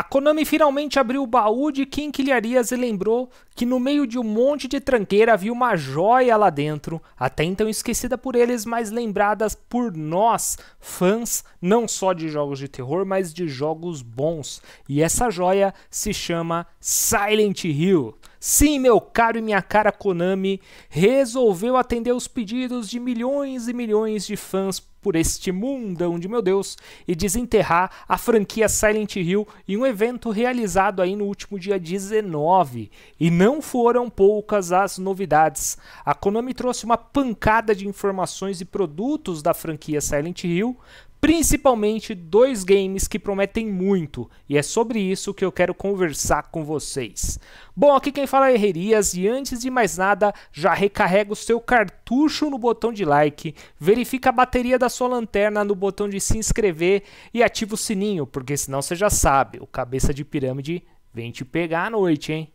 A Konami finalmente abriu o baú de quinquilharias e lembrou que no meio de um monte de tranqueira havia uma joia lá dentro, até então esquecida por eles, mas lembrada por nós, fãs, não só de jogos de terror, mas de jogos bons. E essa joia se chama Silent Hill. Sim, meu caro e minha cara Konami resolveu atender os pedidos de milhões e milhões de fãs por este mundão de meu Deus e desenterrar a franquia Silent Hill em um evento realizado aí no último dia 19. E não foram poucas as novidades. A Konami trouxe uma pancada de informações e produtos da franquia Silent Hill principalmente dois games que prometem muito, e é sobre isso que eu quero conversar com vocês. Bom, aqui quem fala é Herrerias, e antes de mais nada, já recarrega o seu cartucho no botão de like, verifica a bateria da sua lanterna no botão de se inscrever e ativa o sininho, porque senão você já sabe, o cabeça de pirâmide vem te pegar à noite, hein?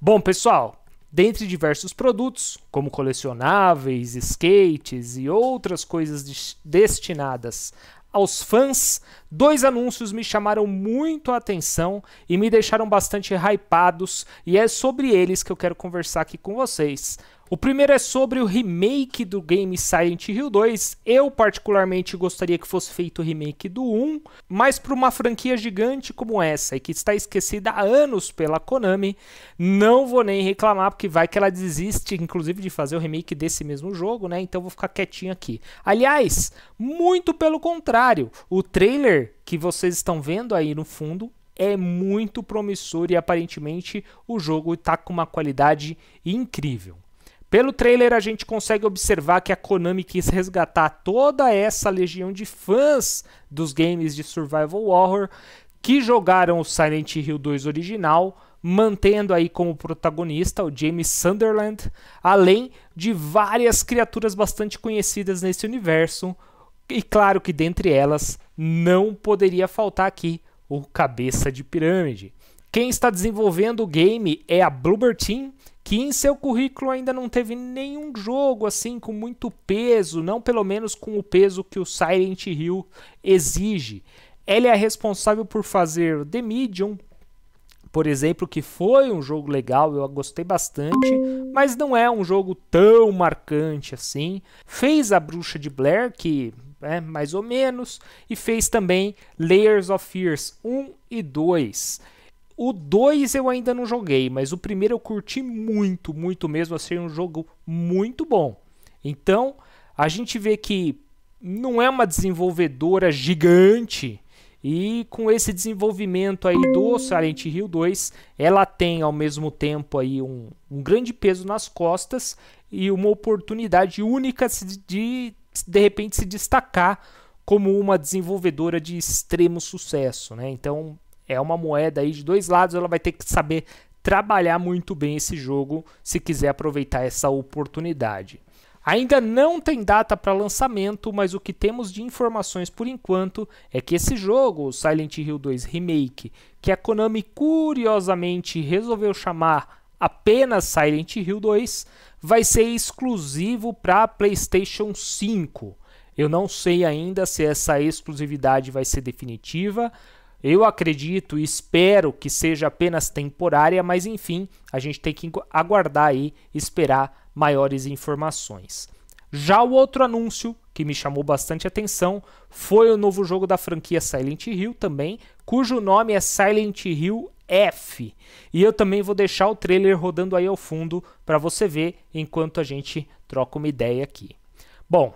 Bom, pessoal, dentre diversos produtos, como colecionáveis, skates e outras coisas destinadas aos fãs, dois anúncios me chamaram muito a atenção e me deixaram bastante hypados, e é sobre eles que eu quero conversar aqui com vocês. O primeiro é sobre o remake do game Silent Hill 2. Eu, particularmente, gostaria que fosse feito o remake do 1, mas para uma franquia gigante como essa, e que está esquecida há anos pela Konami, não vou nem reclamar, porque vai que ela desiste, inclusive, de fazer o remake desse mesmo jogo, né? Então vou ficar quietinho aqui. Aliás, muito pelo contrário, o trailer que vocês estão vendo aí no fundo é muito promissor e aparentemente o jogo está com uma qualidade incrível. Pelo trailer, a gente consegue observar que a Konami quis resgatar toda essa legião de fãs dos games de survival horror que jogaram o Silent Hill 2 original, mantendo aí como protagonista o James Sunderland, além de várias criaturas bastante conhecidas nesse universo, e claro que dentre elas não poderia faltar aqui o Cabeça de Pirâmide. Quem está desenvolvendo o game é a Bloober Team, que em seu currículo ainda não teve nenhum jogo assim com muito peso, não pelo menos com o peso que o Silent Hill exige. Ela é responsável por fazer The Medium, por exemplo, que foi um jogo legal, eu gostei bastante, mas não é um jogo tão marcante assim. Fez A Bruxa de Blair, que é mais ou menos, e fez também Layers of Fears 1 e 2. O 2 eu ainda não joguei, mas o primeiro eu curti muito, muito mesmo. Achei um jogo muito bom. Então, a gente vê que não é uma desenvolvedora gigante. E com esse desenvolvimento aí do Silent Hill 2, ela tem ao mesmo tempo aí um, um grande peso nas costas e uma oportunidade única de de repente se destacar como uma desenvolvedora de extremo sucesso, né? Então é uma moeda aí de dois lados, ela vai ter que saber trabalhar muito bem esse jogo se quiser aproveitar essa oportunidade. Ainda não tem data para lançamento, mas o que temos de informações por enquanto é que esse jogo, Silent Hill 2 Remake, que a Konami curiosamente resolveu chamar apenas Silent Hill 2, vai ser exclusivo para PlayStation 5. Eu não sei ainda se essa exclusividade vai ser definitiva, eu acredito e espero que seja apenas temporária, mas enfim, a gente tem que aguardar aí, esperar maiores informações. Já o outro anúncio que me chamou bastante atenção foi o novo jogo da franquia Silent Hill também, cujo nome é Silent Hill F. E eu também vou deixar o trailer rodando aí ao fundo para você ver enquanto a gente troca uma ideia aqui. Bom,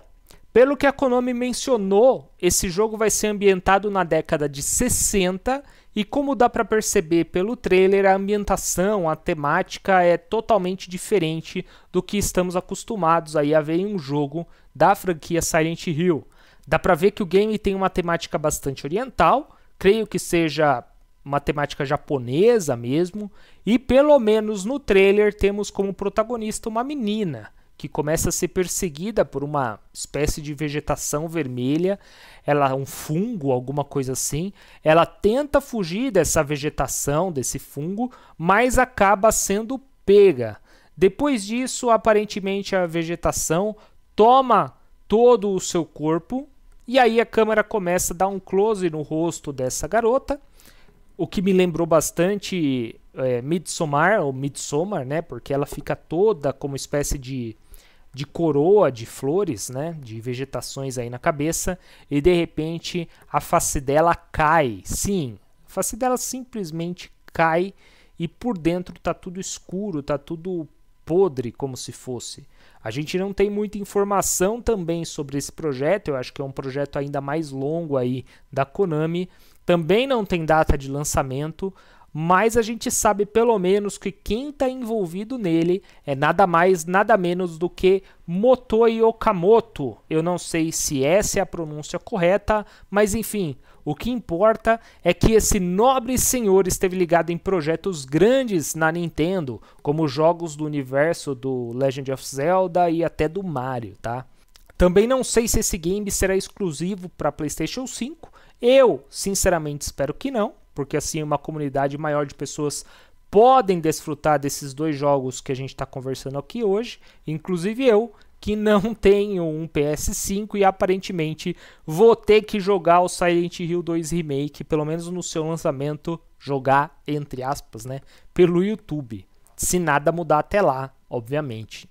pelo que a Konami mencionou, esse jogo vai ser ambientado na década de 60 e como dá para perceber pelo trailer, a ambientação, a temática é totalmente diferente do que estamos acostumados aí a ver em um jogo da franquia Silent Hill. Dá para ver que o game tem uma temática bastante oriental, creio que seja uma temática japonesa mesmo, e pelo menos no trailer temos como protagonista uma menina que começa a ser perseguida por uma espécie de vegetação vermelha, ela um fungo, alguma coisa assim. Ela tenta fugir dessa vegetação, desse fungo, mas acaba sendo pega. Depois disso, aparentemente a vegetação toma todo o seu corpo e aí a câmera começa a dar um close no rosto dessa garota, o que me lembrou bastante é, Midsommar, ou Midsommar, né? Porque ela fica toda como espécie de de coroa de flores, né, de vegetações aí na cabeça, e de repente a face dela cai. Sim, a face dela simplesmente cai e por dentro tá tudo escuro, tá tudo podre como se fosse. A gente não tem muita informação também sobre esse projeto, eu acho que é um projeto ainda mais longo aí da Konami. Também não tem data de lançamento mas a gente sabe pelo menos que quem está envolvido nele é nada mais, nada menos do que Motoi Okamoto. Eu não sei se essa é a pronúncia correta, mas enfim, o que importa é que esse nobre senhor esteve ligado em projetos grandes na Nintendo, como jogos do universo do Legend of Zelda e até do Mario, tá? Também não sei se esse game será exclusivo para PlayStation 5. Eu, sinceramente, espero que não porque assim uma comunidade maior de pessoas podem desfrutar desses dois jogos que a gente está conversando aqui hoje, inclusive eu, que não tenho um PS5 e aparentemente vou ter que jogar o Silent Hill 2 Remake, pelo menos no seu lançamento, jogar entre aspas, né, pelo YouTube, se nada mudar até lá, obviamente.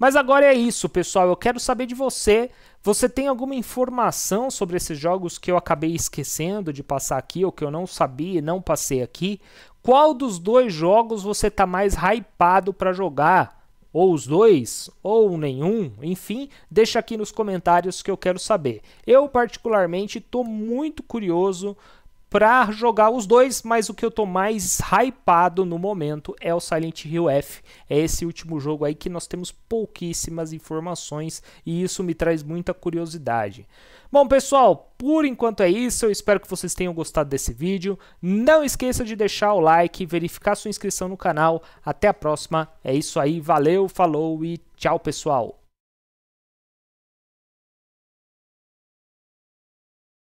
Mas agora é isso, pessoal. Eu quero saber de você. Você tem alguma informação sobre esses jogos que eu acabei esquecendo de passar aqui ou que eu não sabia e não passei aqui? Qual dos dois jogos você está mais hypado para jogar? Ou os dois, ou nenhum, enfim, deixa aqui nos comentários que eu quero saber. Eu, particularmente, estou muito curioso para jogar os dois, mas o que eu tô mais hypado no momento é o Silent Hill F. É esse último jogo aí que nós temos pouquíssimas informações e isso me traz muita curiosidade. Bom, pessoal, por enquanto é isso. Eu espero que vocês tenham gostado desse vídeo. Não esqueça de deixar o like, verificar sua inscrição no canal. Até a próxima. É isso aí. Valeu, falou e tchau, pessoal.